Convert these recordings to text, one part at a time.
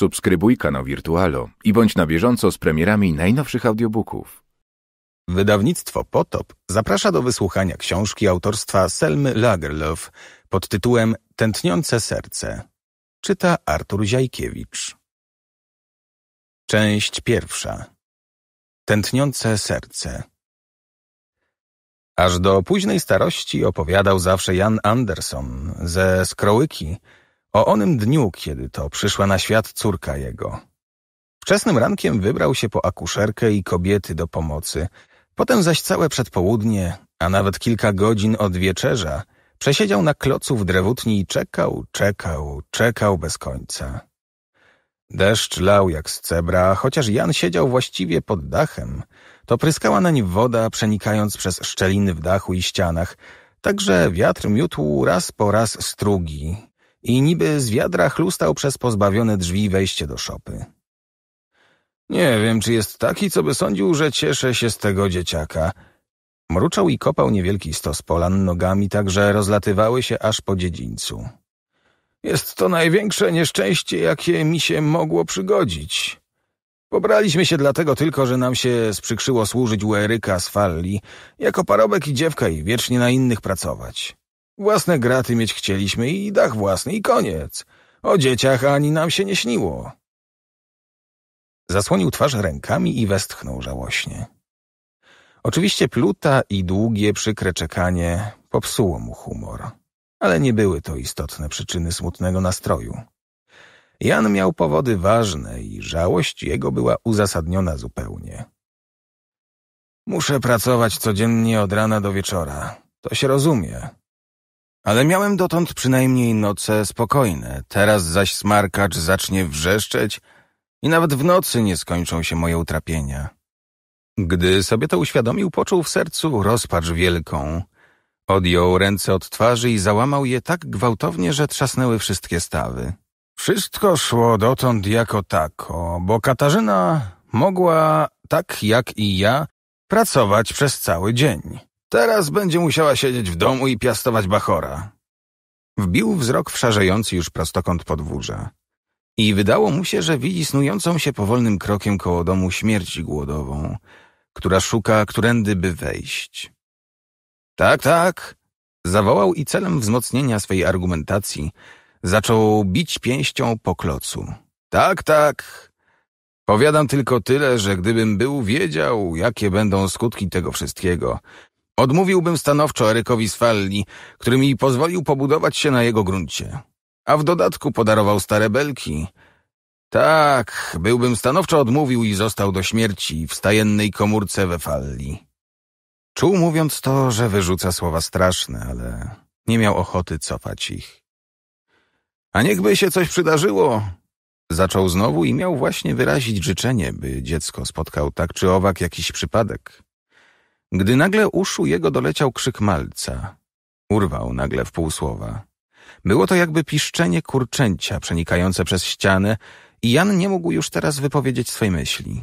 Subskrybuj kanał Wirtualo i bądź na bieżąco z premierami najnowszych audiobooków. Wydawnictwo Potop zaprasza do wysłuchania książki autorstwa Selmy Lagerlöf pod tytułem Tętniące serce. Czyta Artur Ziajkiewicz. Część pierwsza. Tętniące serce. Aż do późnej starości opowiadał zawsze Jan Anderson ze Skrołyki – o onym dniu, kiedy to przyszła na świat córka jego. Wczesnym rankiem wybrał się po akuszerkę i kobiety do pomocy, potem zaś całe przedpołudnie, a nawet kilka godzin od wieczerza, przesiedział na klocu w drewutni i czekał, czekał, czekał bez końca. Deszcz lał jak z cebra, chociaż Jan siedział właściwie pod dachem, to pryskała nań woda, przenikając przez szczeliny w dachu i ścianach, także wiatr miótł raz po raz strugi, i niby z wiadra chlustał przez pozbawione drzwi wejście do szopy. Nie wiem, czy jest taki, co by sądził, że cieszę się z tego dzieciaka. Mruczał i kopał niewielki stos polan nogami, tak że rozlatywały się aż po dziedzińcu. Jest to największe nieszczęście, jakie mi się mogło przygodzić. Pobraliśmy się dlatego tylko, że nam się sprzykrzyło służyć u Eryka z Falli, jako parobek i dziewka i wiecznie na innych pracować. Własne graty mieć chcieliśmy i dach własny i koniec. O dzieciach ani nam się nie śniło. Zasłonił twarz rękami i westchnął żałośnie. Oczywiście pluta i długie, przykre czekanie popsuło mu humor, ale nie były to istotne przyczyny smutnego nastroju. Jan miał powody ważne i żałość jego była uzasadniona zupełnie. Muszę pracować codziennie od rana do wieczora. To się rozumie, ale miałem dotąd przynajmniej noce spokojne, teraz zaś smarkacz zacznie wrzeszczeć i nawet w nocy nie skończą się moje utrapienia. Gdy sobie to uświadomił, poczuł w sercu rozpacz wielką. Odjął ręce od twarzy i załamał je tak gwałtownie, że trzasnęły wszystkie stawy. Wszystko szło dotąd jako tako, bo Katarzyna mogła, tak jak i ja, pracować przez cały dzień. Teraz będzie musiała siedzieć w domu i piastować bachora. Wbił wzrok w szarzejący już prostokąt podwórza. I wydało mu się, że widzi snującą się powolnym krokiem koło domu śmierć głodową, która szuka, którędy by wejść. Tak, tak, zawołał i celem wzmocnienia swej argumentacji zaczął bić pięścią po klocu. Tak, tak. Powiadam tylko tyle, że gdybym był wiedział, jakie będą skutki tego wszystkiego, Odmówiłbym stanowczo Erykowi z który mi pozwolił pobudować się na jego gruncie. A w dodatku podarował stare belki. Tak, byłbym stanowczo odmówił i został do śmierci w stajennej komórce we Falli. Czuł mówiąc to, że wyrzuca słowa straszne, ale nie miał ochoty cofać ich. A niechby się coś przydarzyło, zaczął znowu i miał właśnie wyrazić życzenie, by dziecko spotkał tak czy owak jakiś przypadek. Gdy nagle uszu jego doleciał krzyk malca. Urwał nagle w półsłowa. Było to jakby piszczenie kurczęcia przenikające przez ścianę i Jan nie mógł już teraz wypowiedzieć swej myśli.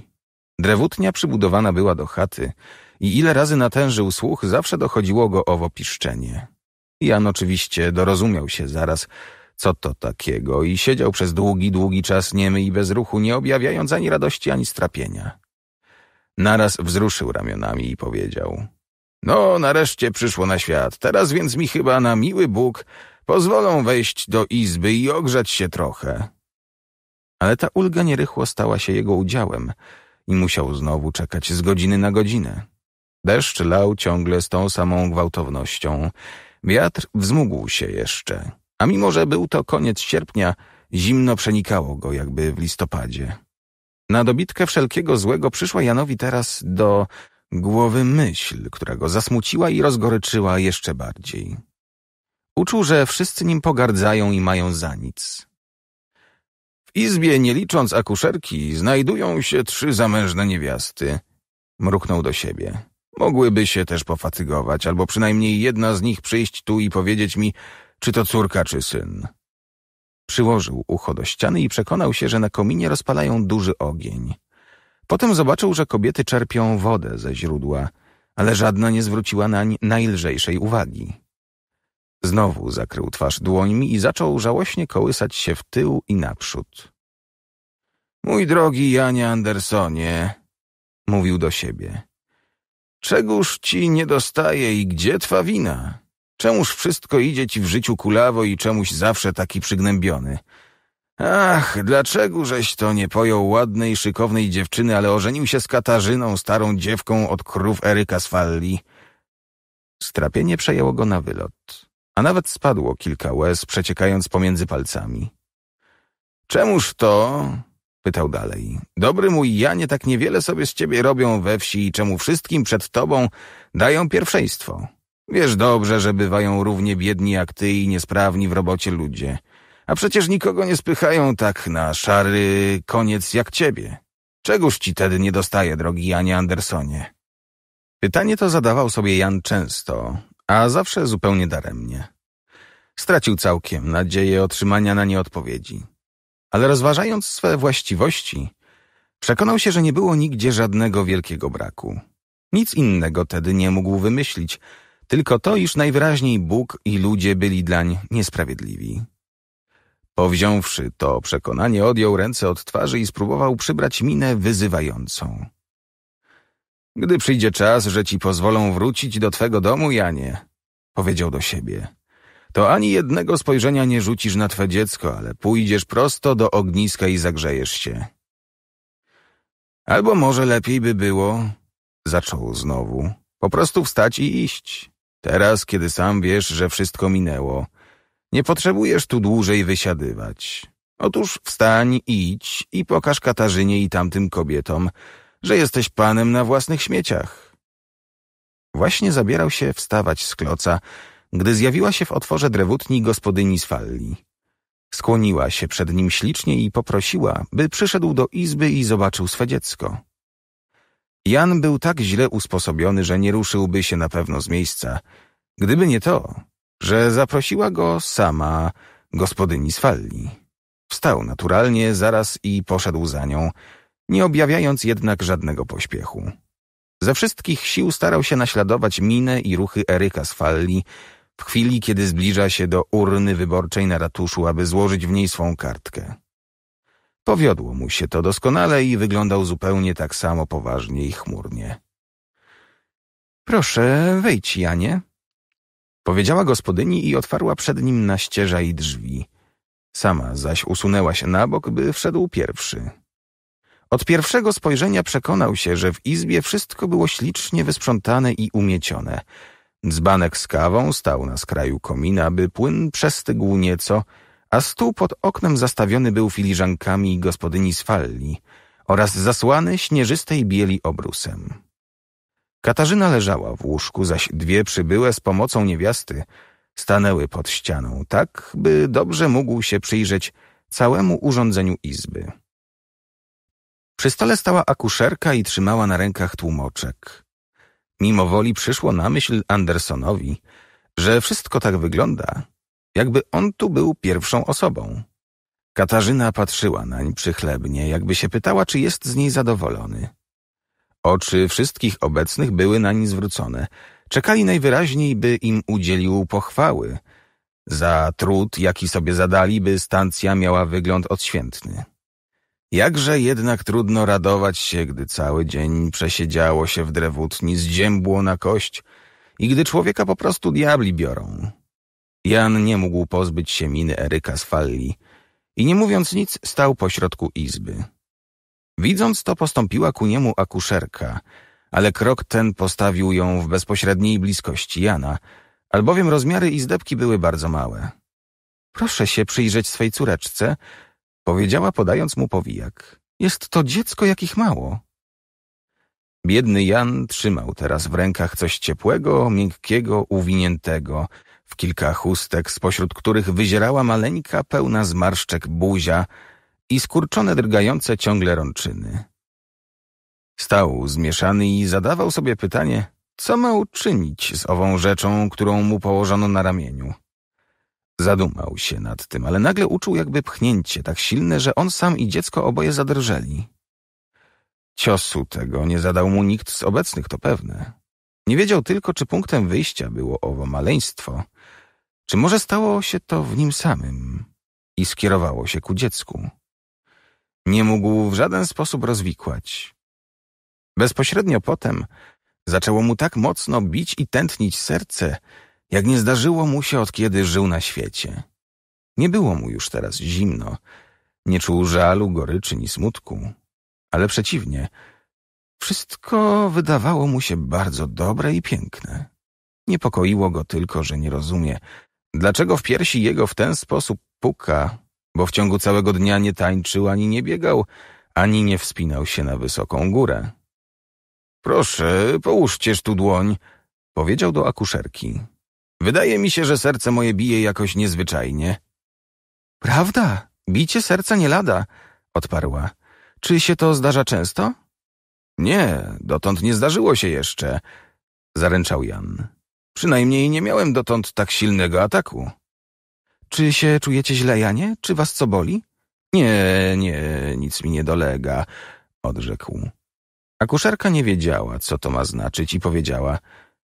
Drewutnia przybudowana była do chaty i ile razy natężył słuch, zawsze dochodziło go owo piszczenie. Jan oczywiście dorozumiał się zaraz, co to takiego i siedział przez długi, długi czas niemy i bez ruchu, nie objawiając ani radości, ani strapienia. Naraz wzruszył ramionami i powiedział: No, nareszcie przyszło na świat, teraz więc mi chyba na miły Bóg pozwolą wejść do izby i ogrzać się trochę. Ale ta ulga nierychło stała się jego udziałem i musiał znowu czekać z godziny na godzinę. Deszcz lał ciągle z tą samą gwałtownością. Wiatr wzmógł się jeszcze, a mimo że był to koniec sierpnia, zimno przenikało go jakby w listopadzie. Na dobitkę wszelkiego złego przyszła Janowi teraz do głowy myśl, która go zasmuciła i rozgoryczyła jeszcze bardziej. Uczuł, że wszyscy nim pogardzają i mają za nic. W izbie, nie licząc akuszerki, znajdują się trzy zamężne niewiasty. Mruknął do siebie. Mogłyby się też pofatygować, albo przynajmniej jedna z nich przyjść tu i powiedzieć mi, czy to córka, czy syn. Przyłożył ucho do ściany i przekonał się, że na kominie rozpalają duży ogień. Potem zobaczył, że kobiety czerpią wodę ze źródła, ale żadna nie zwróciła nań najlżejszej uwagi. Znowu zakrył twarz dłońmi i zaczął żałośnie kołysać się w tył i naprzód. Mój drogi Janie Andersonie, mówił do siebie, czegóż ci nie dostaje i gdzie twa wina? Czemuż wszystko idzie ci w życiu kulawo i czemuś zawsze taki przygnębiony? Ach, dlaczegożeś to nie pojął ładnej, szykownej dziewczyny, ale ożenił się z Katarzyną, starą dziewką od krów Eryka z Falli? Strapienie przejęło go na wylot, a nawet spadło kilka łez, przeciekając pomiędzy palcami. Czemuż to? pytał dalej. Dobry mój Janie, tak niewiele sobie z ciebie robią we wsi i czemu wszystkim przed tobą dają pierwszeństwo? Wiesz dobrze, że bywają równie biedni jak ty i niesprawni w robocie ludzie. A przecież nikogo nie spychają tak na szary koniec jak ciebie. Czegoż ci tedy nie dostaje, drogi Janie Andersonie? Pytanie to zadawał sobie Jan często, a zawsze zupełnie daremnie. Stracił całkiem nadzieję otrzymania na nie odpowiedzi. Ale rozważając swe właściwości, przekonał się, że nie było nigdzie żadnego wielkiego braku. Nic innego tedy nie mógł wymyślić, tylko to, iż najwyraźniej Bóg i ludzie byli dlań niesprawiedliwi. Powziąwszy to przekonanie, odjął ręce od twarzy i spróbował przybrać minę wyzywającą. Gdy przyjdzie czas, że ci pozwolą wrócić do twego domu, Janie, powiedział do siebie, to ani jednego spojrzenia nie rzucisz na twe dziecko, ale pójdziesz prosto do ogniska i zagrzejesz się. Albo może lepiej by było, zaczął znowu, po prostu wstać i iść. Teraz, kiedy sam wiesz, że wszystko minęło, nie potrzebujesz tu dłużej wysiadywać. Otóż wstań, idź i pokaż Katarzynie i tamtym kobietom, że jesteś panem na własnych śmieciach. Właśnie zabierał się wstawać z kloca, gdy zjawiła się w otworze drewutni gospodyni z falli. Skłoniła się przed nim ślicznie i poprosiła, by przyszedł do izby i zobaczył swe dziecko. Jan był tak źle usposobiony, że nie ruszyłby się na pewno z miejsca, gdyby nie to, że zaprosiła go sama gospodyni z falli. Wstał naturalnie zaraz i poszedł za nią, nie objawiając jednak żadnego pośpiechu. Ze wszystkich sił starał się naśladować minę i ruchy Eryka z falli, w chwili kiedy zbliża się do urny wyborczej na ratuszu, aby złożyć w niej swą kartkę. Powiodło mu się to doskonale i wyglądał zupełnie tak samo poważnie i chmurnie. Proszę, wejdź, Janie. Powiedziała gospodyni i otwarła przed nim naścieża i drzwi. Sama zaś usunęła się na bok, by wszedł pierwszy. Od pierwszego spojrzenia przekonał się, że w izbie wszystko było ślicznie wysprzątane i umiecione. Dzbanek z kawą stał na skraju komina, by płyn przestygł nieco – a stół pod oknem zastawiony był filiżankami gospodyni z Falli oraz zasłany śnieżystej bieli obrusem. Katarzyna leżała w łóżku, zaś dwie przybyłe z pomocą niewiasty stanęły pod ścianą, tak by dobrze mógł się przyjrzeć całemu urządzeniu izby. Przy stole stała akuszerka i trzymała na rękach tłumoczek. Mimo woli przyszło na myśl Andersonowi, że wszystko tak wygląda, jakby on tu był pierwszą osobą. Katarzyna patrzyła nań przychlebnie, jakby się pytała, czy jest z niej zadowolony. Oczy wszystkich obecnych były nań zwrócone. Czekali najwyraźniej, by im udzielił pochwały za trud, jaki sobie zadali, by stacja miała wygląd odświętny. Jakże jednak trudno radować się, gdy cały dzień przesiedziało się w drewutni, zdziębło na kość i gdy człowieka po prostu diabli biorą. Jan nie mógł pozbyć się miny Eryka z Falli i nie mówiąc nic stał pośrodku izby. Widząc to postąpiła ku niemu akuszerka, ale krok ten postawił ją w bezpośredniej bliskości Jana, albowiem rozmiary izdebki były bardzo małe. Proszę się przyjrzeć swej córeczce, powiedziała podając mu powijak. Jest to dziecko, jakich mało. Biedny Jan trzymał teraz w rękach coś ciepłego, miękkiego, uwiniętego, w kilka chustek, spośród których wyzierała maleńka, pełna zmarszczek buzia i skurczone, drgające ciągle rączyny. Stał zmieszany i zadawał sobie pytanie, co ma uczynić z ową rzeczą, którą mu położono na ramieniu. Zadumał się nad tym, ale nagle uczuł jakby pchnięcie tak silne, że on sam i dziecko oboje zadrżeli. Ciosu tego nie zadał mu nikt z obecnych, to pewne. Nie wiedział tylko, czy punktem wyjścia było owo maleństwo, czy może stało się to w nim samym i skierowało się ku dziecku? Nie mógł w żaden sposób rozwikłać. Bezpośrednio potem zaczęło mu tak mocno bić i tętnić serce, jak nie zdarzyło mu się od kiedy żył na świecie. Nie było mu już teraz zimno, nie czuł żalu, goryczy ni smutku, ale przeciwnie, wszystko wydawało mu się bardzo dobre i piękne. Niepokoiło go tylko, że nie rozumie, Dlaczego w piersi jego w ten sposób puka, bo w ciągu całego dnia nie tańczył ani nie biegał, ani nie wspinał się na wysoką górę? Proszę, połóżcież tu dłoń, powiedział do akuszerki. Wydaje mi się, że serce moje bije jakoś niezwyczajnie. Prawda, bicie serca nie lada, odparła. Czy się to zdarza często? Nie, dotąd nie zdarzyło się jeszcze, zaręczał Jan. Przynajmniej nie miałem dotąd tak silnego ataku. Czy się czujecie źle, Janie? Czy was co boli? Nie, nie, nic mi nie dolega, odrzekł. Akuszerka nie wiedziała, co to ma znaczyć i powiedziała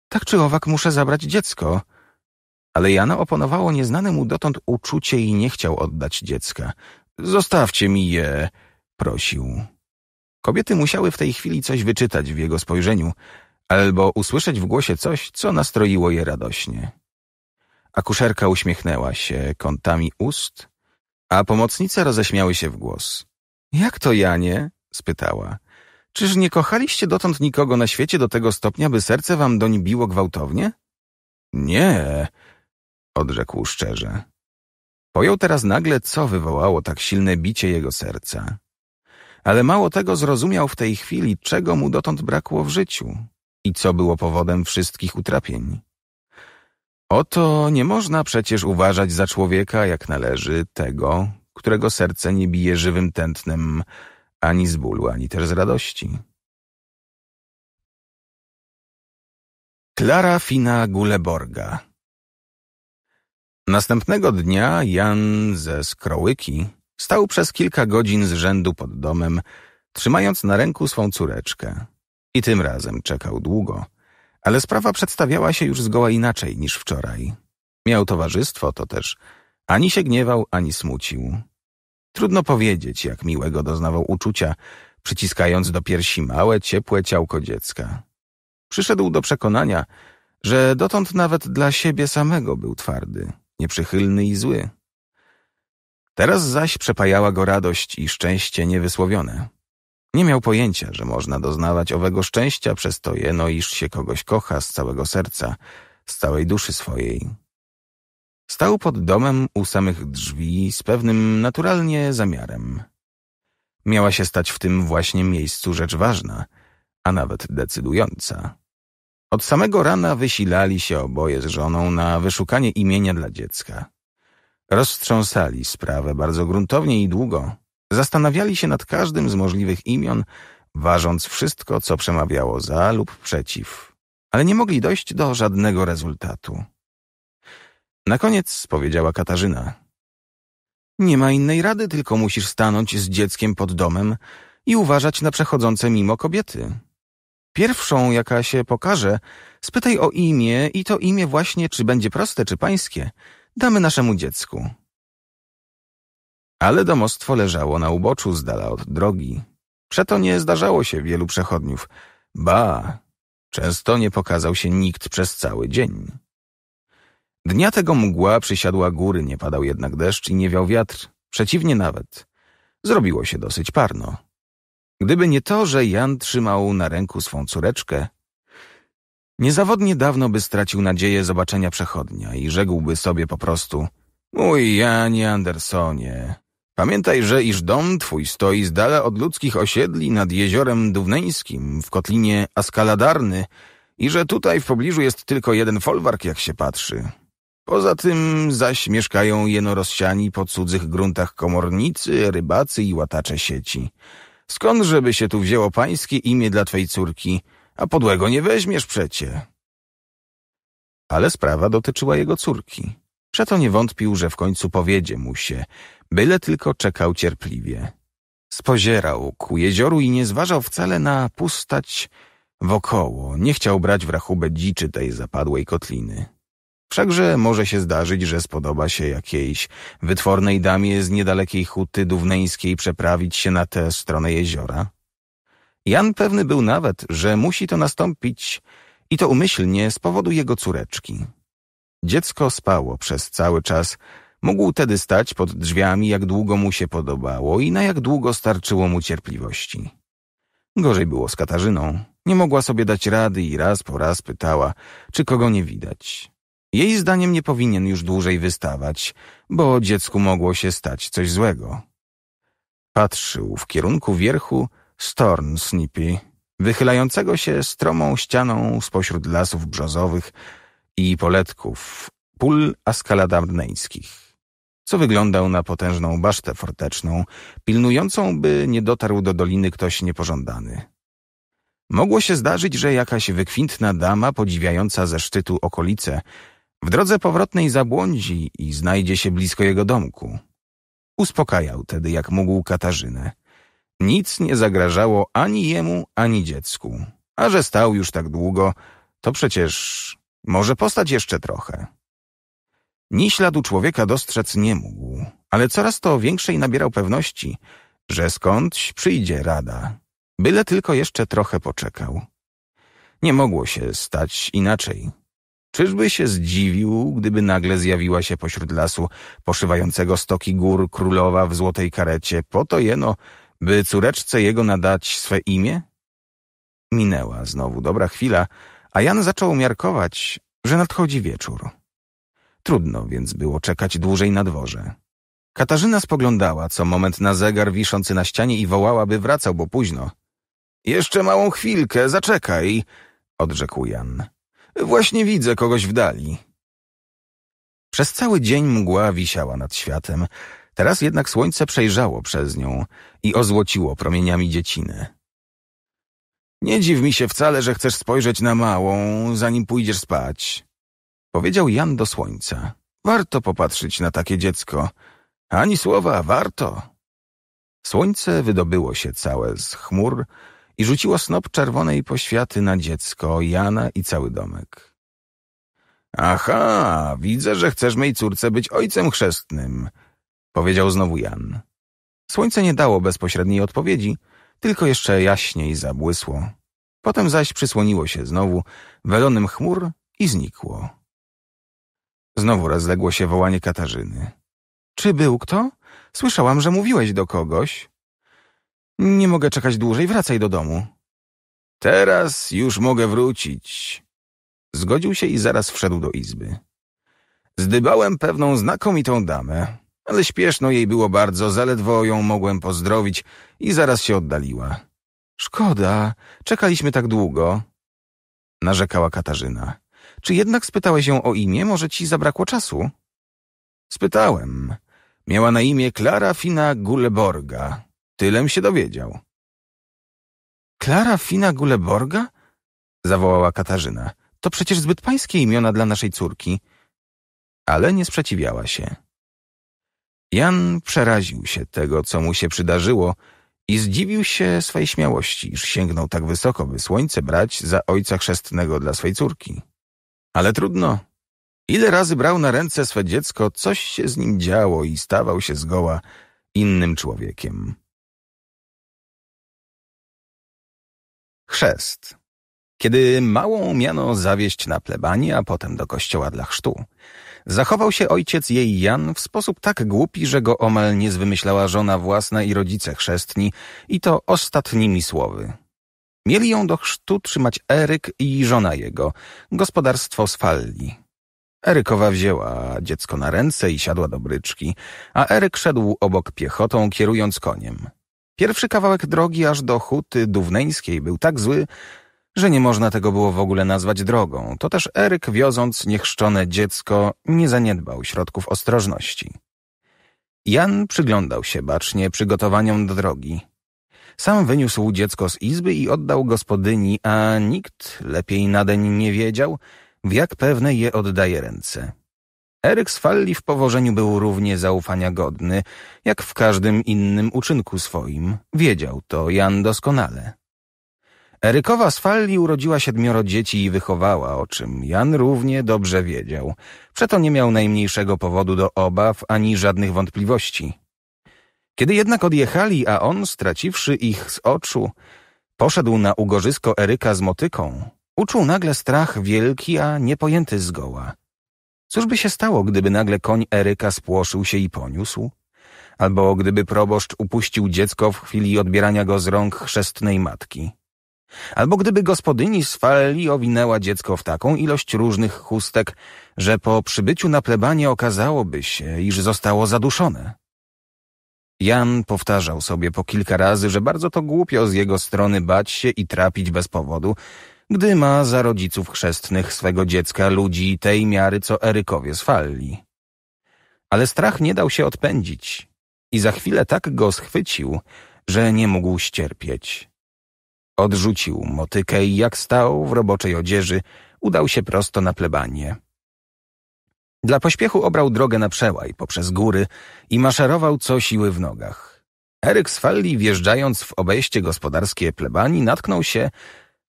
tak czy owak muszę zabrać dziecko. Ale Jana oponowało nieznane mu dotąd uczucie i nie chciał oddać dziecka. Zostawcie mi je, prosił. Kobiety musiały w tej chwili coś wyczytać w jego spojrzeniu, albo usłyszeć w głosie coś, co nastroiło je radośnie. Akuszerka uśmiechnęła się kątami ust, a pomocnice roześmiały się w głos. Jak to Janie? spytała. Czyż nie kochaliście dotąd nikogo na świecie do tego stopnia, by serce wam doń biło gwałtownie? Nie, odrzekł szczerze. Pojął teraz nagle, co wywołało tak silne bicie jego serca. Ale mało tego zrozumiał w tej chwili, czego mu dotąd brakło w życiu i co było powodem wszystkich utrapień. Oto nie można przecież uważać za człowieka, jak należy, tego, którego serce nie bije żywym tętnem ani z bólu, ani też z radości. Klara Fina Guleborga Następnego dnia Jan ze Skrołyki stał przez kilka godzin z rzędu pod domem, trzymając na ręku swą córeczkę. I tym razem czekał długo, ale sprawa przedstawiała się już zgoła inaczej niż wczoraj. Miał towarzystwo, to też ani się gniewał, ani smucił. Trudno powiedzieć, jak miłego doznawał uczucia, przyciskając do piersi małe, ciepłe ciałko dziecka. Przyszedł do przekonania, że dotąd nawet dla siebie samego był twardy, nieprzychylny i zły. Teraz zaś przepajała go radość i szczęście niewysłowione. Nie miał pojęcia, że można doznawać owego szczęścia przez to jeno, iż się kogoś kocha z całego serca, z całej duszy swojej. Stał pod domem u samych drzwi z pewnym naturalnie zamiarem. Miała się stać w tym właśnie miejscu rzecz ważna, a nawet decydująca. Od samego rana wysilali się oboje z żoną na wyszukanie imienia dla dziecka. Roztrząsali sprawę bardzo gruntownie i długo, Zastanawiali się nad każdym z możliwych imion, ważąc wszystko, co przemawiało za lub przeciw, ale nie mogli dojść do żadnego rezultatu. Na koniec powiedziała Katarzyna. Nie ma innej rady, tylko musisz stanąć z dzieckiem pod domem i uważać na przechodzące mimo kobiety. Pierwszą, jaka się pokaże, spytaj o imię i to imię właśnie, czy będzie proste, czy pańskie, damy naszemu dziecku. Ale domostwo leżało na uboczu z dala od drogi. Przeto nie zdarzało się wielu przechodniów. Ba, często nie pokazał się nikt przez cały dzień. Dnia tego mgła przysiadła góry, nie padał jednak deszcz i nie wiał wiatr. Przeciwnie nawet. Zrobiło się dosyć parno. Gdyby nie to, że Jan trzymał na ręku swą córeczkę, niezawodnie dawno by stracił nadzieję zobaczenia przechodnia i rzekłby sobie po prostu Mój Janie Andersonie, Pamiętaj, że iż dom twój stoi z dala od ludzkich osiedli nad jeziorem Dówneńskim w kotlinie Askaladarny i że tutaj w pobliżu jest tylko jeden folwark, jak się patrzy. Poza tym zaś mieszkają jeno rozsiani po cudzych gruntach komornicy, rybacy i łatacze sieci. Skąd żeby się tu wzięło pańskie imię dla twej córki, a podłego nie weźmiesz przecie? Ale sprawa dotyczyła jego córki. Przeto nie wątpił, że w końcu powiedzie mu się – byle tylko czekał cierpliwie. Spozierał ku jezioru i nie zważał wcale na pustać wokoło, nie chciał brać w rachubę dziczy tej zapadłej kotliny. Wszakże może się zdarzyć, że spodoba się jakiejś wytwornej damie z niedalekiej huty dówneńskiej przeprawić się na tę stronę jeziora. Jan pewny był nawet, że musi to nastąpić i to umyślnie z powodu jego córeczki. Dziecko spało przez cały czas, Mógł tedy stać pod drzwiami, jak długo mu się podobało i na jak długo starczyło mu cierpliwości. Gorzej było z Katarzyną. Nie mogła sobie dać rady i raz po raz pytała, czy kogo nie widać. Jej zdaniem nie powinien już dłużej wystawać, bo dziecku mogło się stać coś złego. Patrzył w kierunku wierchu Stornsnippy, wychylającego się stromą ścianą spośród lasów brzozowych i poletków pól askaladamneńskich co wyglądał na potężną basztę forteczną, pilnującą, by nie dotarł do doliny ktoś niepożądany. Mogło się zdarzyć, że jakaś wykwintna dama podziwiająca ze szczytu okolice w drodze powrotnej zabłądzi i znajdzie się blisko jego domku. Uspokajał tedy jak mógł Katarzynę. Nic nie zagrażało ani jemu, ani dziecku. A że stał już tak długo, to przecież może postać jeszcze trochę. Ni śladu człowieka dostrzec nie mógł, ale coraz to większej nabierał pewności, że skądś przyjdzie rada, byle tylko jeszcze trochę poczekał. Nie mogło się stać inaczej. Czyżby się zdziwił, gdyby nagle zjawiła się pośród lasu poszywającego stoki gór królowa w złotej karecie, po to jeno, by córeczce jego nadać swe imię? Minęła znowu dobra chwila, a Jan zaczął miarkować, że nadchodzi wieczór trudno, więc było czekać dłużej na dworze. Katarzyna spoglądała co moment na zegar wiszący na ścianie i wołała, by wracał, bo późno. Jeszcze małą chwilkę, zaczekaj, odrzekł Jan. Właśnie widzę kogoś w dali. Przez cały dzień mgła wisiała nad światem, teraz jednak słońce przejrzało przez nią i ozłociło promieniami dziecinę. Nie dziw mi się wcale, że chcesz spojrzeć na małą, zanim pójdziesz spać, Powiedział Jan do słońca. Warto popatrzyć na takie dziecko. Ani słowa, warto. Słońce wydobyło się całe z chmur i rzuciło snop czerwonej poświaty na dziecko, Jana i cały domek. Aha, widzę, że chcesz mej córce być ojcem chrzestnym, powiedział znowu Jan. Słońce nie dało bezpośredniej odpowiedzi, tylko jeszcze jaśniej zabłysło. Potem zaś przysłoniło się znowu welonym chmur i znikło. Znowu rozległo się wołanie Katarzyny. Czy był kto? Słyszałam, że mówiłeś do kogoś. Nie mogę czekać dłużej, wracaj do domu. Teraz już mogę wrócić. Zgodził się i zaraz wszedł do izby. Zdybałem pewną znakomitą damę, ale śpieszno jej było bardzo, zaledwo ją mogłem pozdrowić i zaraz się oddaliła. Szkoda, czekaliśmy tak długo, narzekała Katarzyna. Czy jednak spytałeś ją o imię? Może ci zabrakło czasu? Spytałem. Miała na imię Klara Fina Guleborga. Tylem się dowiedział. Klara Fina Guleborga? Zawołała Katarzyna. To przecież zbyt pańskie imiona dla naszej córki. Ale nie sprzeciwiała się. Jan przeraził się tego, co mu się przydarzyło i zdziwił się swej śmiałości, iż sięgnął tak wysoko, by słońce brać za ojca chrzestnego dla swej córki. Ale trudno. Ile razy brał na ręce swe dziecko, coś się z nim działo i stawał się zgoła innym człowiekiem. Chrzest. Kiedy małą miano zawieść na plebanie, a potem do kościoła dla chrztu, zachował się ojciec jej Jan w sposób tak głupi, że go omal nie zwymyślała żona własna i rodzice chrzestni, i to ostatnimi słowy. Mieli ją do chrztu trzymać Eryk i żona jego, gospodarstwo z Falli. Erykowa wzięła dziecko na ręce i siadła do bryczki, a Eryk szedł obok piechotą, kierując koniem. Pierwszy kawałek drogi aż do huty dówneńskiej był tak zły, że nie można tego było w ogóle nazwać drogą. To też Eryk, wioząc niechrzczone dziecko, nie zaniedbał środków ostrożności. Jan przyglądał się bacznie przygotowaniom do drogi. Sam wyniósł dziecko z izby i oddał gospodyni, a nikt lepiej nadeń nie wiedział, w jak pewne je oddaje ręce. Eryk z Falli w powożeniu był równie zaufania godny, jak w każdym innym uczynku swoim. Wiedział to Jan doskonale. Erykowa z Falli urodziła siedmioro dzieci i wychowała, o czym Jan równie dobrze wiedział. Przeto nie miał najmniejszego powodu do obaw ani żadnych wątpliwości. Kiedy jednak odjechali, a on, straciwszy ich z oczu, poszedł na ugorzysko Eryka z motyką, uczuł nagle strach wielki, a niepojęty zgoła. Cóż by się stało, gdyby nagle koń Eryka spłoszył się i poniósł? Albo gdyby proboszcz upuścił dziecko w chwili odbierania go z rąk chrzestnej matki? Albo gdyby gospodyni z fali owinęła dziecko w taką ilość różnych chustek, że po przybyciu na plebanie okazałoby się, iż zostało zaduszone? Jan powtarzał sobie po kilka razy, że bardzo to głupio z jego strony bać się i trapić bez powodu, gdy ma za rodziców chrzestnych swego dziecka ludzi tej miary, co Erykowie z Falli. Ale strach nie dał się odpędzić i za chwilę tak go schwycił, że nie mógł ścierpieć. Odrzucił motykę i jak stał w roboczej odzieży, udał się prosto na plebanie. Dla pośpiechu obrał drogę na przełaj, poprzez góry i maszerował co siły w nogach. Eryk z Falli, wjeżdżając w obejście gospodarskie plebanii, natknął się,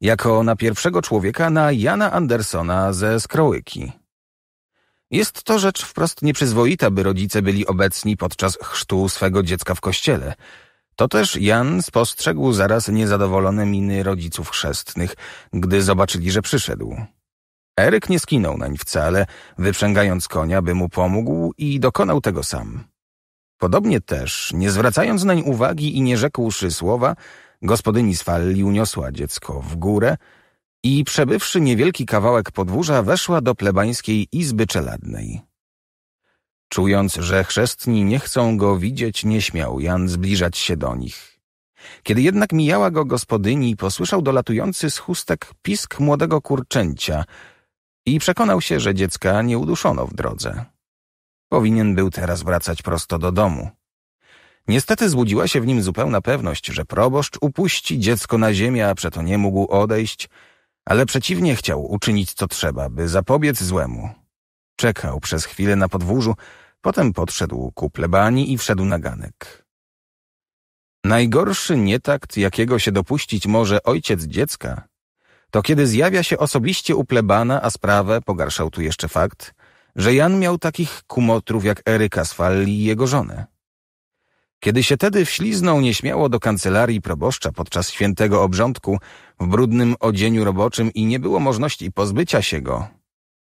jako na pierwszego człowieka, na Jana Andersona ze Skrołyki. Jest to rzecz wprost nieprzyzwoita, by rodzice byli obecni podczas chrztu swego dziecka w kościele. To też Jan spostrzegł zaraz niezadowolone miny rodziców chrzestnych, gdy zobaczyli, że przyszedł. Eryk nie skinął nań wcale, wyprzęgając konia, by mu pomógł i dokonał tego sam. Podobnie też, nie zwracając nań uwagi i nie rzekłszy słowa, gospodyni z falli uniosła dziecko w górę i przebywszy niewielki kawałek podwórza weszła do plebańskiej izby czeladnej. Czując, że chrzestni nie chcą go widzieć, nie śmiał Jan zbliżać się do nich. Kiedy jednak mijała go gospodyni, posłyszał dolatujący z chustek pisk młodego kurczęcia – i przekonał się, że dziecka nie uduszono w drodze. Powinien był teraz wracać prosto do domu. Niestety zbudziła się w nim zupełna pewność, że proboszcz upuści dziecko na ziemię, a przeto nie mógł odejść, ale przeciwnie chciał uczynić co trzeba, by zapobiec złemu. Czekał przez chwilę na podwórzu, potem podszedł ku plebanii i wszedł na ganek. Najgorszy nietakt, jakiego się dopuścić może ojciec dziecka, to kiedy zjawia się osobiście u plebana, a sprawę pogarszał tu jeszcze fakt, że Jan miał takich kumotrów jak Eryka z Falli i jego żonę. Kiedy się tedy wśliznął nieśmiało do kancelarii proboszcza podczas świętego obrządku w brudnym odzieniu roboczym i nie było możliwości pozbycia się go,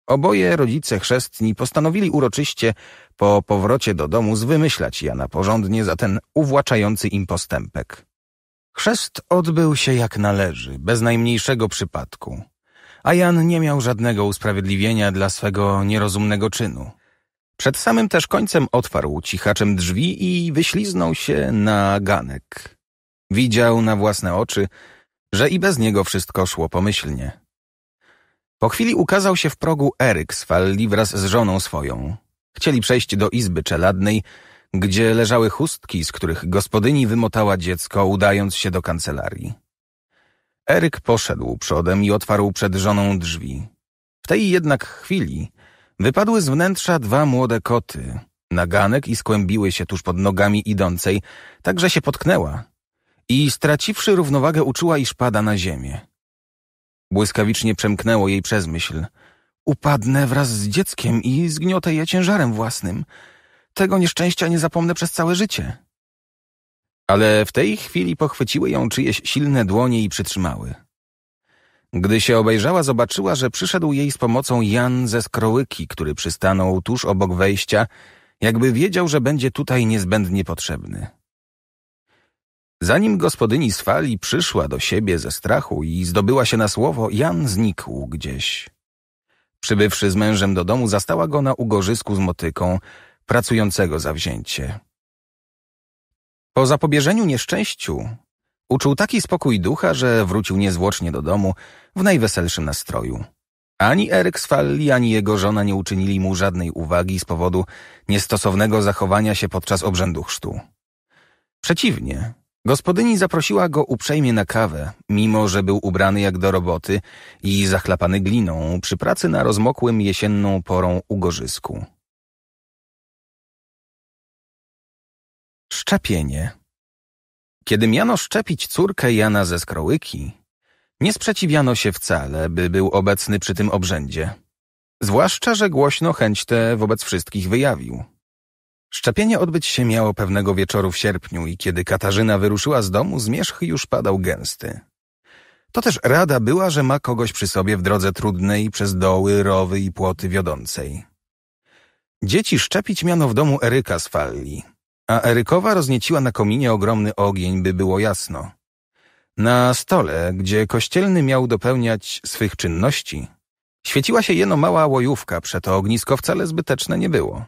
oboje rodzice chrzestni postanowili uroczyście po powrocie do domu zwymyślać Jana porządnie za ten uwłaczający im postępek. Chrzest odbył się jak należy, bez najmniejszego przypadku, a Jan nie miał żadnego usprawiedliwienia dla swego nierozumnego czynu. Przed samym też końcem otwarł cichaczem drzwi i wyśliznął się na ganek. Widział na własne oczy, że i bez niego wszystko szło pomyślnie. Po chwili ukazał się w progu Eryk z Falli wraz z żoną swoją. Chcieli przejść do izby czeladnej, gdzie leżały chustki, z których gospodyni wymotała dziecko, udając się do kancelarii. Eryk poszedł przodem i otwarł przed żoną drzwi. W tej jednak chwili wypadły z wnętrza dwa młode koty, naganek i skłębiły się tuż pod nogami idącej, tak że się potknęła i straciwszy równowagę uczuła, iż pada na ziemię. Błyskawicznie przemknęło jej przez myśl. Upadnę wraz z dzieckiem i zgniotę je ciężarem własnym – tego nieszczęścia nie zapomnę przez całe życie. Ale w tej chwili pochwyciły ją czyjeś silne dłonie i przytrzymały. Gdy się obejrzała, zobaczyła, że przyszedł jej z pomocą Jan ze skrołyki, który przystanął tuż obok wejścia, jakby wiedział, że będzie tutaj niezbędnie potrzebny. Zanim gospodyni z fali przyszła do siebie ze strachu i zdobyła się na słowo, Jan znikł gdzieś. Przybywszy z mężem do domu, zastała go na ugorzysku z motyką, pracującego zawzięcie. Po zapobieżeniu nieszczęściu uczuł taki spokój ducha, że wrócił niezwłocznie do domu w najweselszym nastroju. Ani Eryk z Falli, ani jego żona nie uczynili mu żadnej uwagi z powodu niestosownego zachowania się podczas obrzędu chrztu. Przeciwnie, gospodyni zaprosiła go uprzejmie na kawę, mimo że był ubrany jak do roboty i zachlapany gliną przy pracy na rozmokłym jesienną porą ugorzysku. Szczepienie. Kiedy miano szczepić córkę Jana ze Skrołyki, nie sprzeciwiano się wcale, by był obecny przy tym obrzędzie. Zwłaszcza, że głośno chęć tę wobec wszystkich wyjawił. Szczepienie odbyć się miało pewnego wieczoru w sierpniu i kiedy Katarzyna wyruszyła z domu, zmierzch już padał gęsty. To też rada była, że ma kogoś przy sobie w drodze trudnej przez doły, rowy i płoty wiodącej. Dzieci szczepić miano w domu Eryka z Falli, a Erykowa roznieciła na kominie ogromny ogień, by było jasno. Na stole, gdzie kościelny miał dopełniać swych czynności, świeciła się jeno mała łojówka, przeto ognisko wcale zbyteczne nie było.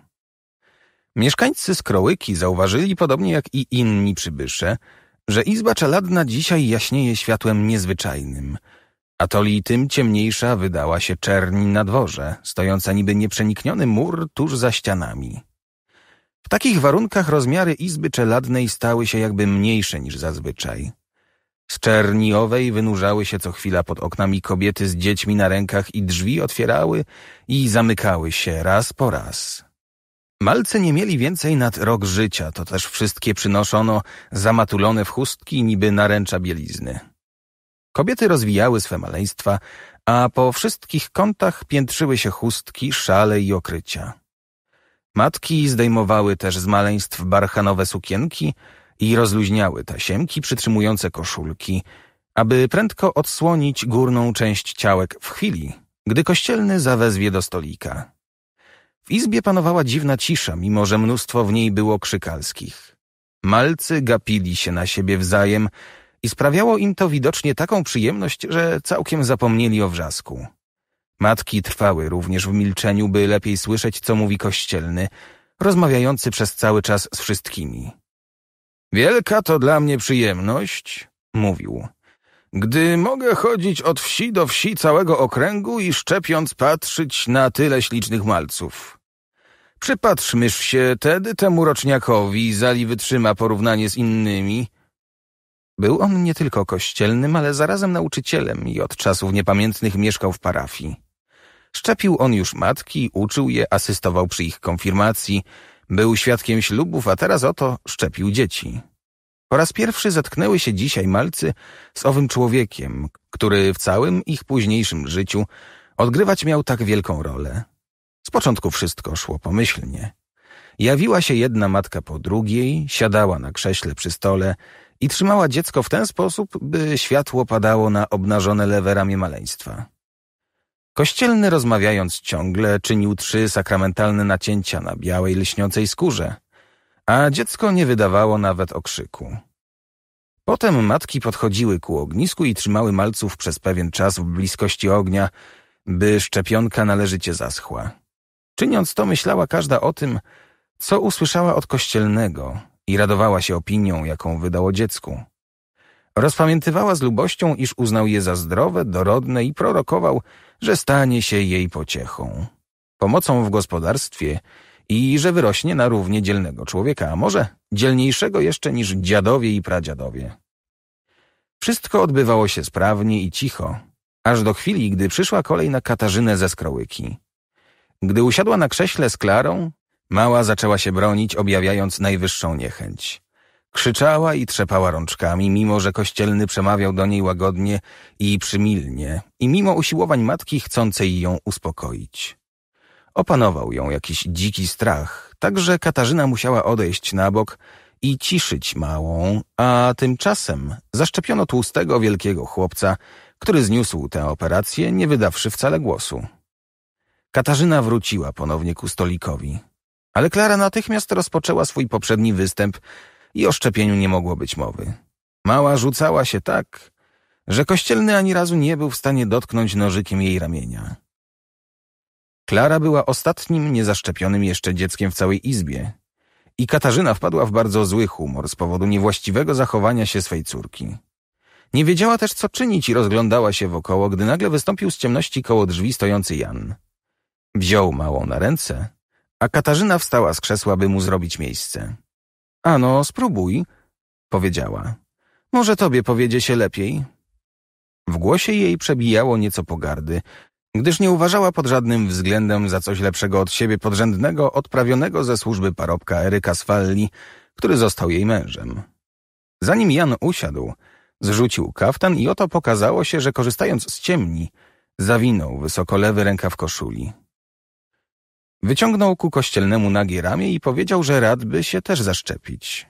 Mieszkańcy Skrołyki zauważyli, podobnie jak i inni przybysze, że izba czeladna dzisiaj jaśnieje światłem niezwyczajnym, a toli tym ciemniejsza wydała się czerni na dworze, stojąca niby nieprzenikniony mur tuż za ścianami. W takich warunkach rozmiary izby czeladnej stały się jakby mniejsze niż zazwyczaj. Z czerniowej wynurzały się co chwila pod oknami kobiety z dziećmi na rękach i drzwi otwierały i zamykały się raz po raz. Malcy nie mieli więcej nad rok życia, to też wszystkie przynoszono zamatulone w chustki niby naręcza bielizny. Kobiety rozwijały swe maleństwa, a po wszystkich kątach piętrzyły się chustki, szale i okrycia. Matki zdejmowały też z maleństw barchanowe sukienki i rozluźniały tasiemki przytrzymujące koszulki, aby prędko odsłonić górną część ciałek w chwili, gdy kościelny zawezwie do stolika. W izbie panowała dziwna cisza, mimo że mnóstwo w niej było krzykalskich. Malcy gapili się na siebie wzajem i sprawiało im to widocznie taką przyjemność, że całkiem zapomnieli o wrzasku. Matki trwały również w milczeniu, by lepiej słyszeć, co mówi kościelny, rozmawiający przez cały czas z wszystkimi. Wielka to dla mnie przyjemność, mówił, gdy mogę chodzić od wsi do wsi całego okręgu i szczepiąc patrzeć na tyle ślicznych malców. Przypatrzmyż się tedy temu roczniakowi, zali wytrzyma porównanie z innymi. Był on nie tylko kościelnym, ale zarazem nauczycielem i od czasów niepamiętnych mieszkał w parafii. Szczepił on już matki, uczył je, asystował przy ich konfirmacji, był świadkiem ślubów, a teraz oto szczepił dzieci. Po raz pierwszy zetknęły się dzisiaj malcy z owym człowiekiem, który w całym ich późniejszym życiu odgrywać miał tak wielką rolę. Z początku wszystko szło pomyślnie. Jawiła się jedna matka po drugiej, siadała na krześle przy stole i trzymała dziecko w ten sposób, by światło padało na obnażone lewe ramię maleństwa. Kościelny rozmawiając ciągle czynił trzy sakramentalne nacięcia na białej lśniącej skórze, a dziecko nie wydawało nawet okrzyku. Potem matki podchodziły ku ognisku i trzymały malców przez pewien czas w bliskości ognia, by szczepionka należycie zaschła. Czyniąc to, myślała każda o tym, co usłyszała od kościelnego i radowała się opinią, jaką wydało dziecku. Rozpamiętywała z lubością, iż uznał je za zdrowe, dorodne i prorokował, że stanie się jej pociechą, pomocą w gospodarstwie i że wyrośnie na równie dzielnego człowieka, a może dzielniejszego jeszcze niż dziadowie i pradziadowie. Wszystko odbywało się sprawnie i cicho, aż do chwili, gdy przyszła kolej na Katarzynę ze Skrołyki. Gdy usiadła na krześle z Klarą, mała zaczęła się bronić, objawiając najwyższą niechęć. Krzyczała i trzepała rączkami, mimo że kościelny przemawiał do niej łagodnie i przymilnie, i mimo usiłowań matki chcącej ją uspokoić. Opanował ją jakiś dziki strach, tak że Katarzyna musiała odejść na bok i ciszyć małą, a tymczasem zaszczepiono tłustego, wielkiego chłopca, który zniósł tę operację, nie wydawszy wcale głosu. Katarzyna wróciła ponownie ku stolikowi, ale Klara natychmiast rozpoczęła swój poprzedni występ – i o szczepieniu nie mogło być mowy. Mała rzucała się tak, że kościelny ani razu nie był w stanie dotknąć nożykiem jej ramienia. Klara była ostatnim niezaszczepionym jeszcze dzieckiem w całej izbie i Katarzyna wpadła w bardzo zły humor z powodu niewłaściwego zachowania się swej córki. Nie wiedziała też, co czynić i rozglądała się wokoło, gdy nagle wystąpił z ciemności koło drzwi stojący Jan. Wziął małą na ręce, a Katarzyna wstała z krzesła, by mu zrobić miejsce. Ano, spróbuj, powiedziała. Może tobie powiedzie się lepiej. W głosie jej przebijało nieco pogardy, gdyż nie uważała pod żadnym względem za coś lepszego od siebie podrzędnego, odprawionego ze służby parobka Eryka Sfalli, który został jej mężem. Zanim Jan usiadł, zrzucił kaftan i oto pokazało się, że korzystając z ciemni, zawinął wysoko lewy rękaw koszuli. Wyciągnął ku kościelnemu nagie ramię i powiedział, że radby się też zaszczepić.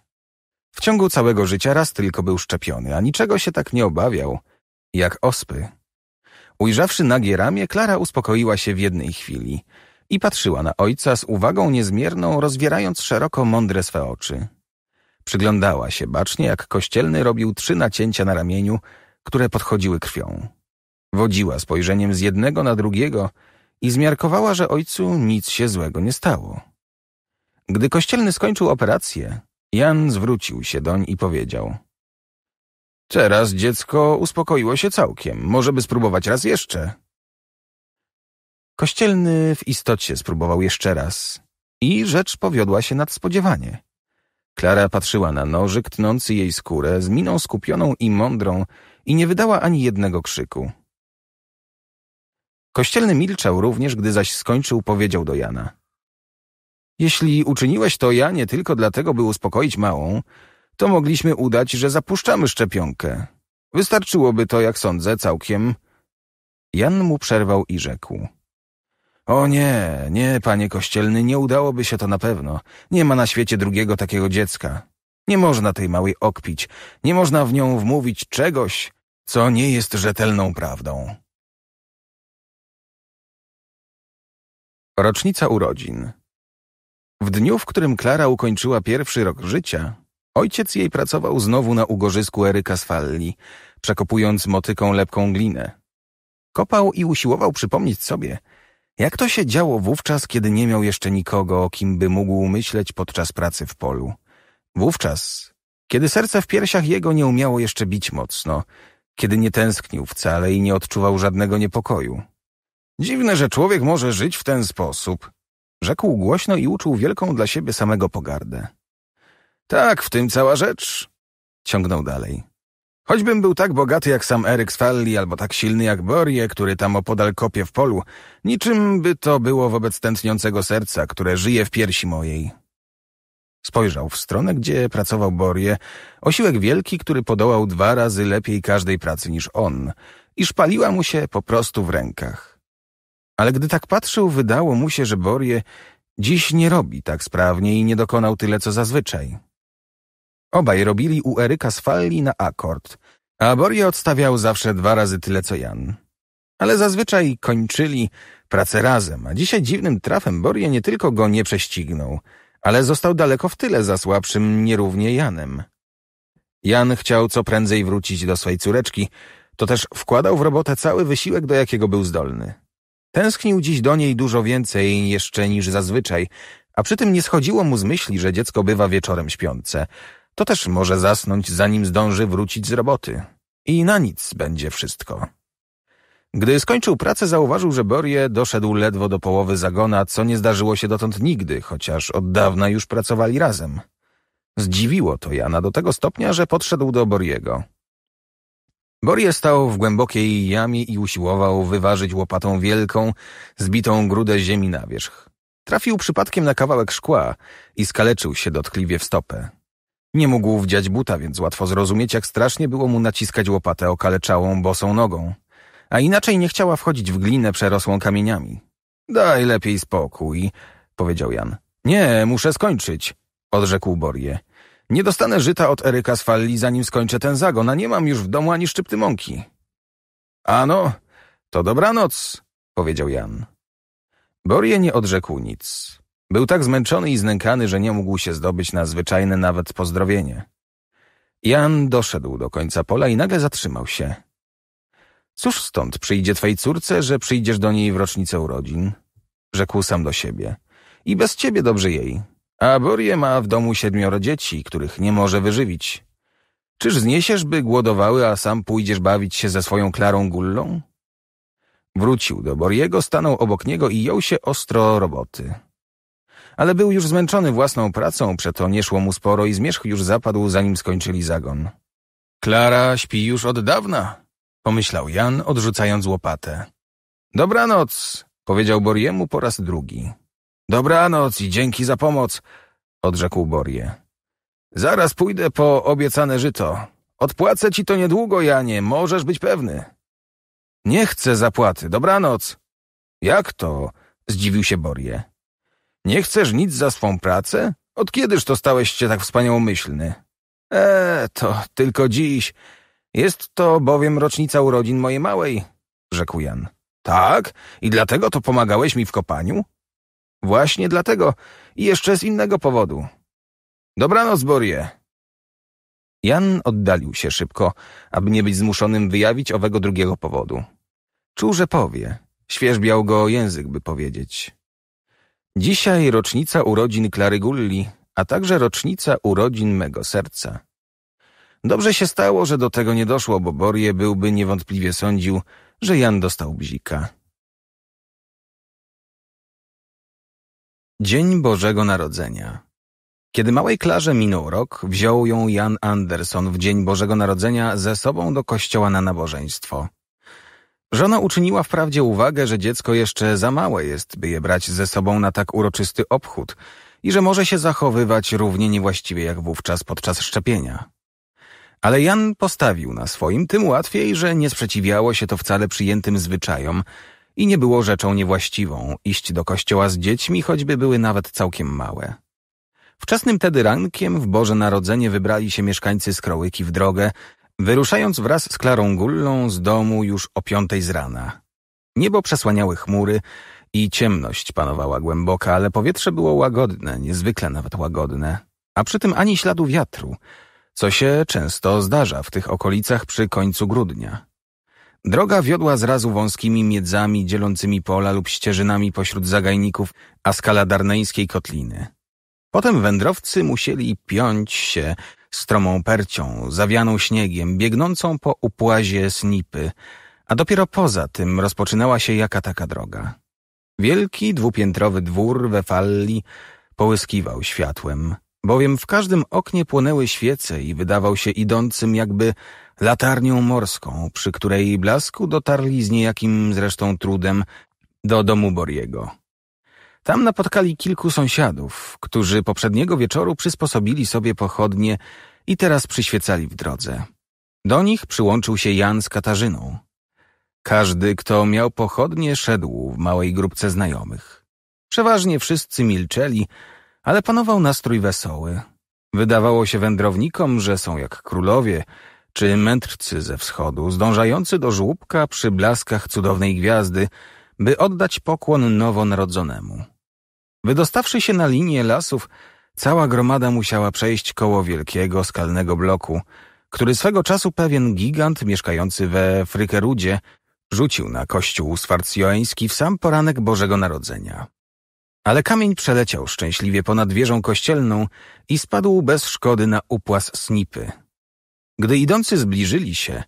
W ciągu całego życia raz tylko był szczepiony, a niczego się tak nie obawiał, jak ospy. Ujrzawszy nagie ramię, Klara uspokoiła się w jednej chwili i patrzyła na ojca z uwagą niezmierną, rozwierając szeroko mądre swe oczy. Przyglądała się bacznie, jak kościelny robił trzy nacięcia na ramieniu, które podchodziły krwią. Wodziła spojrzeniem z jednego na drugiego – i zmiarkowała, że ojcu nic się złego nie stało. Gdy kościelny skończył operację, Jan zwrócił się doń i powiedział: Teraz dziecko uspokoiło się całkiem, może by spróbować raz jeszcze. Kościelny w istocie spróbował jeszcze raz i rzecz powiodła się nadspodziewanie. Klara patrzyła na nożyk tnący jej skórę z miną skupioną i mądrą i nie wydała ani jednego krzyku. Kościelny milczał również, gdy zaś skończył, powiedział do Jana. Jeśli uczyniłeś to, Janie, tylko dlatego, by uspokoić małą, to mogliśmy udać, że zapuszczamy szczepionkę. Wystarczyłoby to, jak sądzę, całkiem... Jan mu przerwał i rzekł. O nie, nie, panie kościelny, nie udałoby się to na pewno. Nie ma na świecie drugiego takiego dziecka. Nie można tej małej okpić, nie można w nią wmówić czegoś, co nie jest rzetelną prawdą. Rocznica urodzin. W dniu, w którym Klara ukończyła pierwszy rok życia, ojciec jej pracował znowu na ugorzysku Eryka z Falli, przekopując motyką lepką glinę. Kopał i usiłował przypomnieć sobie, jak to się działo wówczas, kiedy nie miał jeszcze nikogo, o kim by mógł myśleć podczas pracy w polu. Wówczas, kiedy serce w piersiach jego nie umiało jeszcze bić mocno, kiedy nie tęsknił wcale i nie odczuwał żadnego niepokoju. Dziwne, że człowiek może żyć w ten sposób, rzekł głośno i uczuł wielką dla siebie samego pogardę. Tak, w tym cała rzecz, ciągnął dalej. Choćbym był tak bogaty jak sam Eryk z Falli albo tak silny jak Borje, który tam opodal kopie w polu, niczym by to było wobec tętniącego serca, które żyje w piersi mojej. Spojrzał w stronę, gdzie pracował Borje, osiłek wielki, który podołał dwa razy lepiej każdej pracy niż on i szpaliła mu się po prostu w rękach. Ale gdy tak patrzył, wydało mu się, że Borje dziś nie robi tak sprawnie i nie dokonał tyle, co zazwyczaj. Obaj robili u Eryka z falli na akord, a Borje odstawiał zawsze dwa razy tyle, co Jan. Ale zazwyczaj kończyli pracę razem, a dzisiaj dziwnym trafem Borje nie tylko go nie prześcignął, ale został daleko w tyle za słabszym nierównie Janem. Jan chciał co prędzej wrócić do swej córeczki, to też wkładał w robotę cały wysiłek, do jakiego był zdolny. Tęsknił dziś do niej dużo więcej jeszcze niż zazwyczaj, a przy tym nie schodziło mu z myśli, że dziecko bywa wieczorem śpiące. To też może zasnąć, zanim zdąży wrócić z roboty. I na nic będzie wszystko. Gdy skończył pracę, zauważył, że Borje doszedł ledwo do połowy zagona, co nie zdarzyło się dotąd nigdy, chociaż od dawna już pracowali razem. Zdziwiło to Jana do tego stopnia, że podszedł do Boriego. Borie stał w głębokiej jamie i usiłował wyważyć łopatą wielką, zbitą grudę ziemi na wierzch. Trafił przypadkiem na kawałek szkła i skaleczył się dotkliwie w stopę. Nie mógł wdziać buta, więc łatwo zrozumieć, jak strasznie było mu naciskać łopatę okaleczałą bosą nogą. A inaczej nie chciała wchodzić w glinę przerosłą kamieniami. Daj lepiej spokój, powiedział Jan. Nie, muszę skończyć, odrzekł Borie. Nie dostanę żyta od Eryka z Falli, zanim skończę ten zagon, a nie mam już w domu ani szczypty mąki. Ano, to dobranoc, powiedział Jan. Borje nie odrzekł nic. Był tak zmęczony i znękany, że nie mógł się zdobyć na zwyczajne nawet pozdrowienie. Jan doszedł do końca pola i nagle zatrzymał się. Cóż stąd przyjdzie twojej córce, że przyjdziesz do niej w rocznicę urodzin? Rzekł sam do siebie. I bez ciebie dobrze jej. A Borje ma w domu siedmioro dzieci, których nie może wyżywić. Czyż zniesiesz, by głodowały, a sam pójdziesz bawić się ze swoją Klarą Gullą? Wrócił do Boriego, stanął obok niego i jął się ostro roboty. Ale był już zmęczony własną pracą, przeto nie szło mu sporo i zmierzch już zapadł, zanim skończyli zagon. Klara śpi już od dawna, pomyślał Jan, odrzucając łopatę. Dobranoc, powiedział Boriemu po raz drugi. Dobranoc i dzięki za pomoc, odrzekł Borję. Zaraz pójdę po obiecane żyto. Odpłacę ci to niedługo, Janie, możesz być pewny. Nie chcę zapłaty, dobranoc. Jak to? zdziwił się Borję. Nie chcesz nic za swą pracę? Od kiedyż to stałeś się tak wspaniałomyślny? E, to tylko dziś. Jest to bowiem rocznica urodzin mojej małej, rzekł Jan. Tak? I dlatego to pomagałeś mi w kopaniu? Właśnie dlatego i jeszcze z innego powodu. Dobranoc, Borje. Jan oddalił się szybko, aby nie być zmuszonym wyjawić owego drugiego powodu. Czuł, że powie. Świeżbiał go język, by powiedzieć. Dzisiaj rocznica urodzin Klary Gulli, a także rocznica urodzin mego serca. Dobrze się stało, że do tego nie doszło, bo Borje byłby niewątpliwie sądził, że Jan dostał bzika. Dzień Bożego Narodzenia. Kiedy małej Klarze minął rok, wziął ją Jan Anderson w Dzień Bożego Narodzenia ze sobą do kościoła na nabożeństwo. Żona uczyniła wprawdzie uwagę, że dziecko jeszcze za małe jest, by je brać ze sobą na tak uroczysty obchód i że może się zachowywać równie niewłaściwie jak wówczas podczas szczepienia. Ale Jan postawił na swoim, tym łatwiej, że nie sprzeciwiało się to wcale przyjętym zwyczajom, i nie było rzeczą niewłaściwą iść do kościoła z dziećmi, choćby były nawet całkiem małe. Wczesnym tedy rankiem w Boże Narodzenie wybrali się mieszkańcy Skrołyki w drogę, wyruszając wraz z Klarą Gullą z domu już o piątej z rana. Niebo przesłaniały chmury i ciemność panowała głęboka, ale powietrze było łagodne, niezwykle nawet łagodne, a przy tym ani śladu wiatru, co się często zdarza w tych okolicach przy końcu grudnia. Droga wiodła zrazu wąskimi miedzami dzielącymi pola lub ścieżynami pośród zagajników askaladarneńskiej kotliny. Potem wędrowcy musieli piąć się stromą percią, zawianą śniegiem, biegnącą po upłazie snipy, a dopiero poza tym rozpoczynała się jaka taka droga. Wielki dwupiętrowy dwór we falli połyskiwał światłem – bowiem w każdym oknie płonęły świece i wydawał się idącym jakby latarnią morską, przy której blasku dotarli z niejakim zresztą trudem do domu Boriego. Tam napotkali kilku sąsiadów, którzy poprzedniego wieczoru przysposobili sobie pochodnie i teraz przyświecali w drodze. Do nich przyłączył się Jan z Katarzyną. Każdy, kto miał pochodnie, szedł w małej grupce znajomych. Przeważnie wszyscy milczeli, ale panował nastrój wesoły. Wydawało się wędrownikom, że są jak królowie czy mędrcy ze wschodu, zdążający do żłóbka przy blaskach cudownej gwiazdy, by oddać pokłon nowonarodzonemu. Wydostawszy się na linię lasów, cała gromada musiała przejść koło wielkiego skalnego bloku, który swego czasu pewien gigant mieszkający we Frykerudzie rzucił na kościół swarcjoński w sam poranek Bożego Narodzenia. Ale kamień przeleciał szczęśliwie ponad wieżą kościelną i spadł bez szkody na upłas snipy. Gdy idący zbliżyli się,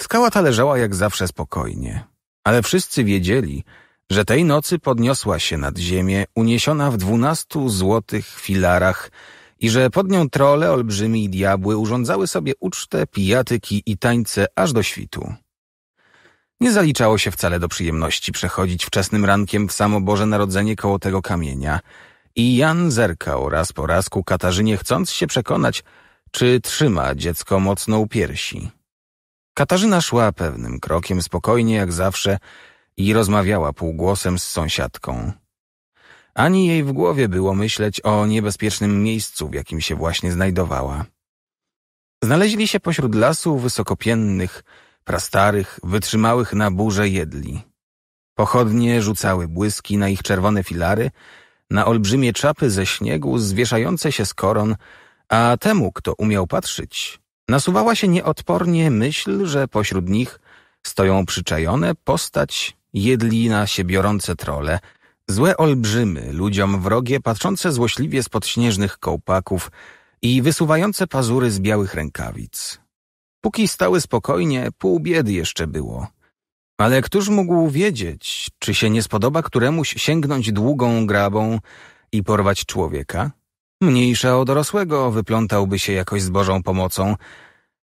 skała ta leżała jak zawsze spokojnie, ale wszyscy wiedzieli, że tej nocy podniosła się nad ziemię, uniesiona w dwunastu złotych filarach i że pod nią trole, olbrzymi i diabły urządzały sobie ucztę, pijatyki i tańce aż do świtu. Nie zaliczało się wcale do przyjemności przechodzić wczesnym rankiem w samo Boże Narodzenie koło tego kamienia. I Jan zerkał raz po raz ku Katarzynie, chcąc się przekonać, czy trzyma dziecko mocno u piersi. Katarzyna szła pewnym krokiem, spokojnie jak zawsze, i rozmawiała półgłosem z sąsiadką. Ani jej w głowie było myśleć o niebezpiecznym miejscu, w jakim się właśnie znajdowała. Znaleźli się pośród lasu wysokopiennych, prastarych, wytrzymałych na burze jedli. Pochodnie rzucały błyski na ich czerwone filary, na olbrzymie czapy ze śniegu zwieszające się z koron, a temu, kto umiał patrzeć, nasuwała się nieodpornie myśl, że pośród nich stoją przyczajone postać jedli na się biorące trole, złe olbrzymy, ludziom wrogie, patrzące złośliwie spod śnieżnych kołpaków i wysuwające pazury z białych rękawic. Póki stały spokojnie, pół biedy jeszcze było. Ale któż mógł wiedzieć, czy się nie spodoba któremuś sięgnąć długą grabą i porwać człowieka? Mniejsza o dorosłego wyplątałby się jakoś z Bożą pomocą,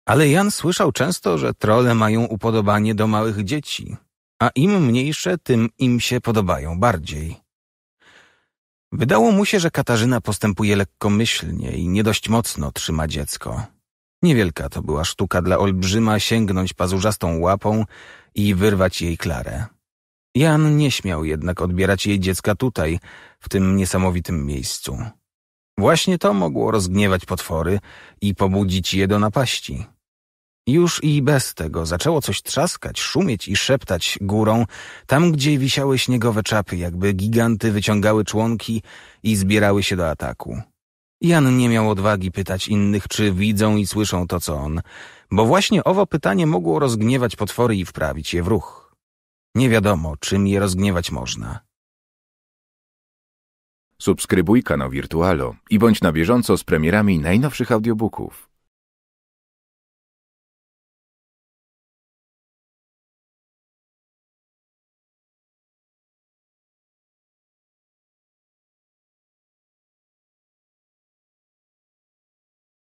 ale Jan słyszał często, że trole mają upodobanie do małych dzieci, a im mniejsze, tym im się podobają bardziej. Wydało mu się, że Katarzyna postępuje lekkomyślnie i nie dość mocno trzyma dziecko. Niewielka to była sztuka dla olbrzyma sięgnąć pazurzastą łapą i wyrwać jej klarę. Jan nie śmiał jednak odbierać jej dziecka tutaj, w tym niesamowitym miejscu. Właśnie to mogło rozgniewać potwory i pobudzić je do napaści. Już i bez tego zaczęło coś trzaskać, szumieć i szeptać górą, tam gdzie wisiały śniegowe czapy, jakby giganty wyciągały członki i zbierały się do ataku. Jan nie miał odwagi pytać innych, czy widzą i słyszą to, co on, bo właśnie owo pytanie mogło rozgniewać potwory i wprawić je w ruch. Nie wiadomo, czym je rozgniewać można. Subskrybuj kanał Wirtualo i bądź na bieżąco z premierami najnowszych audiobooków.